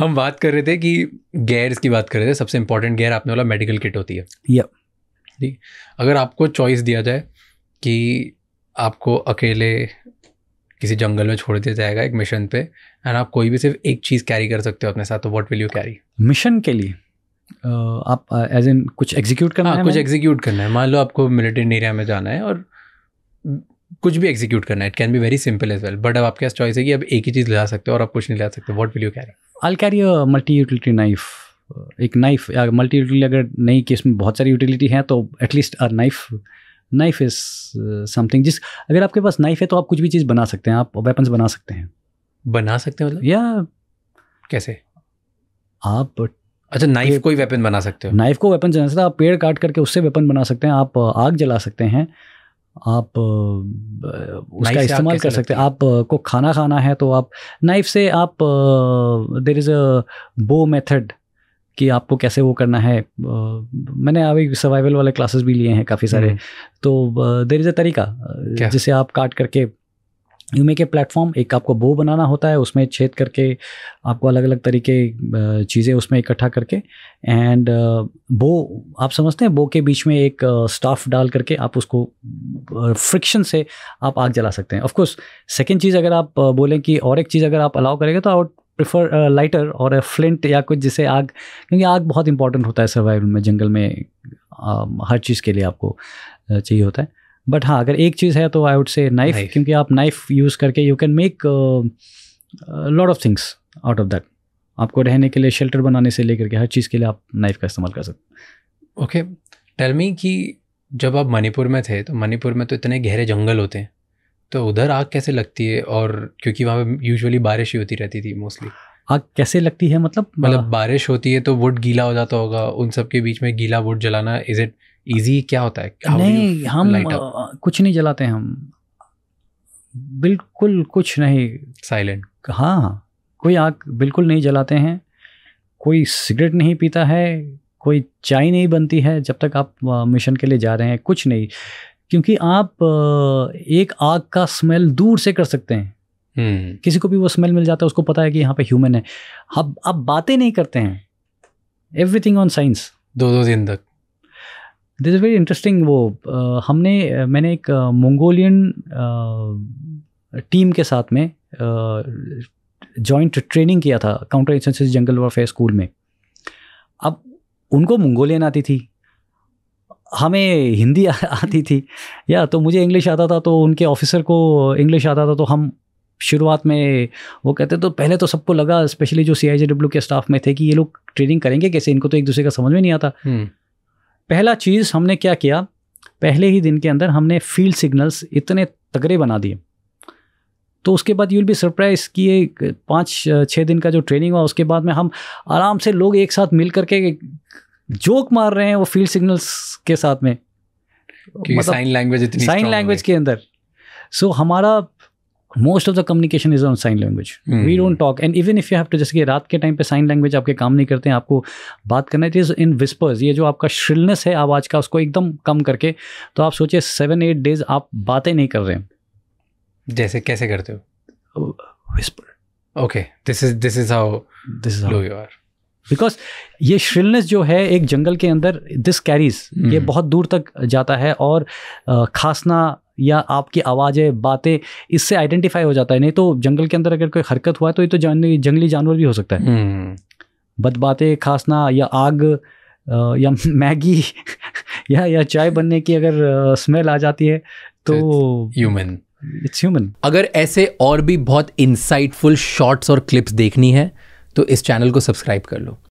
हम बात कर रहे थे कि गेयर्स की बात कर रहे थे सबसे इंपॉर्टेंट गेयर आपने वाला मेडिकल किट होती है या ठीक अगर आपको चॉइस दिया जाए कि आपको अकेले किसी जंगल में छोड़ दिया जाएगा एक मिशन पे एंड आप कोई भी सिर्फ एक चीज़ कैरी कर सकते हो अपने साथ तो what will you carry mission के लिए uh, आप एज uh, इन कुछ एग्जीक्यूट करना आ, हाँ, है कुछ एग्जीक्यूट करना है मान लो आपको मिलिटेंट एरिया में जाना है और कुछ भी एग्जीक्यूट करना है it can be very simple as well but अब आपके पास चॉइस है कि अब एक ही चीज़ ले जा सकते हो और आप कुछ नहीं ले सकते what will you carry all carry a multi utility knife एक नाइफ या मल्टी यूटिलिटी अगर नहीं कि इसमें बहुत सारी यूटिलिटी है तो at least a knife knife is something जिस अगर आपके पास नाइफ है तो आप कुछ भी चीज़ बना सकते हैं आप वेपन्स बना सकते हैं बना सकते हैं मतलब या कैसे आप अच्छा नाइफ कोई वेपन बना सकते हो नाइफ को वेपन बना सकते हैं आप पेड़ काट करके उससे वेपन बना सकते हैं आप uh, आग जला सकते हैं आप उसका इस्तेमाल कर सकते हैं आपको खाना खाना है तो आप नाइफ से आप देर इज़ अ बो मेथड कि आपको कैसे वो करना है आ, मैंने अभी सर्वाइवल वाले क्लासेस भी लिए हैं काफ़ी सारे हम्म। तो देर इज़ अ तरीका जिसे आप काट करके यूमे के प्लेटफॉर्म एक आपको बो बनाना होता है उसमें छेद करके आपको अलग अलग तरीके चीज़ें उसमें इकट्ठा करके एंड बो आप समझते हैं बो के बीच में एक स्टाफ डाल करके आप उसको फ्रिक्शन से आप आग जला सकते हैं ऑफकोर्स सेकेंड चीज़ अगर आप बोलें कि और एक चीज़ अगर आप अलाउ करेंगे तो आउट प्रिफर लाइटर और फ्लिंट या कुछ जिसे आग क्योंकि आग बहुत इंपॉर्टेंट होता है सर्वाइवल में जंगल में हर चीज़ के लिए आपको चाहिए होता है बट हाँ अगर एक चीज़ है तो आई वुड से नाइफ क्योंकि आप नाइफ यूज़ करके you can make lot of things out of that आपको रहने के लिए शेल्टर बनाने से लेकर के हर चीज़ के लिए आप नाइफ का इस्तेमाल कर सकते ओके टेल मी कि जब आप मणिपुर में थे तो मणिपुर में तो इतने गहरे जंगल होते हैं तो उधर आग कैसे लगती है और क्योंकि वहाँ पे यूजुअली बारिश ही होती रहती थी मोस्टली आग कैसे लगती है मतलब मतलब बारिश होती है तो वुड गीला हो जाता होगा उन सब के बीच में गीला वुड जलाना इज इट इजी क्या होता है How नहीं हम uh, कुछ नहीं जलाते हम बिल्कुल कुछ नहीं साइलेंट हाँ, हाँ कोई आग बिल्कुल नहीं जलाते हैं कोई सिगरेट नहीं पीता है कोई चाय नहीं बनती है जब तक आप मिशन के लिए जा रहे हैं कुछ नहीं क्योंकि आप एक आग का स्मेल दूर से कर सकते हैं hmm. किसी को भी वो स्मेल मिल जाता है उसको पता है कि यहाँ पे ह्यूमन है अब आप बातें नहीं करते हैं एवरीथिंग ऑन साइंस दो दो दिन तक दिस इज़ वेरी इंटरेस्टिंग वो आ, हमने मैंने एक मंगोलियन टीम के साथ में जॉइंट ट्रेनिंग किया था counter insurgency jungle warfare school में अब उनको मंगोलियन आती थी हमें हिंदी आती थी या तो मुझे इंग्लिश आता था तो उनके ऑफिसर को इंग्लिश आता था तो हम शुरुआत में वो कहते तो पहले तो सबको लगा स्पेशली जो सी के स्टाफ में थे कि ये लोग ट्रेनिंग करेंगे कैसे इनको तो एक दूसरे का समझ में नहीं आता हम्म। पहला चीज़ हमने क्या किया पहले ही दिन के अंदर हमने फील्ड सिग्नल्स इतने तगड़े बना दिए तो उसके बाद यूल भी सरप्राइज कि ये पाँच छः दिन का जो ट्रेनिंग हुआ उसके बाद में हम आराम से लोग एक साथ मिल करके जोक मार रहे हैं वो फील्ड सिग्नल्स के साथ में साइन लैंग्वेज साइन लैंग्वेज के अंदर सो so, हमारा most of the communication is on sign language we don't talk and even if you have to जैसे कि रात के टाइम पे साइन लैंग्वेज आपके काम नहीं करते हैं आपको बात करना इट इज़ इन विस्पर्स ये जो आपका श्रिलनेस है आवाज़ का उसको एकदम कम करके तो आप सोचिए सेवन एट डेज आप बातें नहीं कर रहे हैं जैसे कैसे करते हो whisper okay this is this is how this is how you are because ये श्रिलनेस जो है एक जंगल के अंदर दिस कैरीज ये hmm. बहुत दूर तक जाता है और खासना या आपकी आवाज़ें बातें इससे आइडेंटिफाई हो जाता है नहीं तो जंगल के अंदर अगर कोई हरकत हुआ तो ये तो जंगली जानवर भी हो सकता है हम्म। बद बातें खासना या आग या मैगी या या चाय बनने की अगर स्मेल आ जाती है तो ह्यूमन इट्स ह्यूमन अगर ऐसे और भी बहुत इंसाइटफुल शॉर्ट्स और क्लिप्स देखनी है तो इस चैनल को सब्सक्राइब कर लो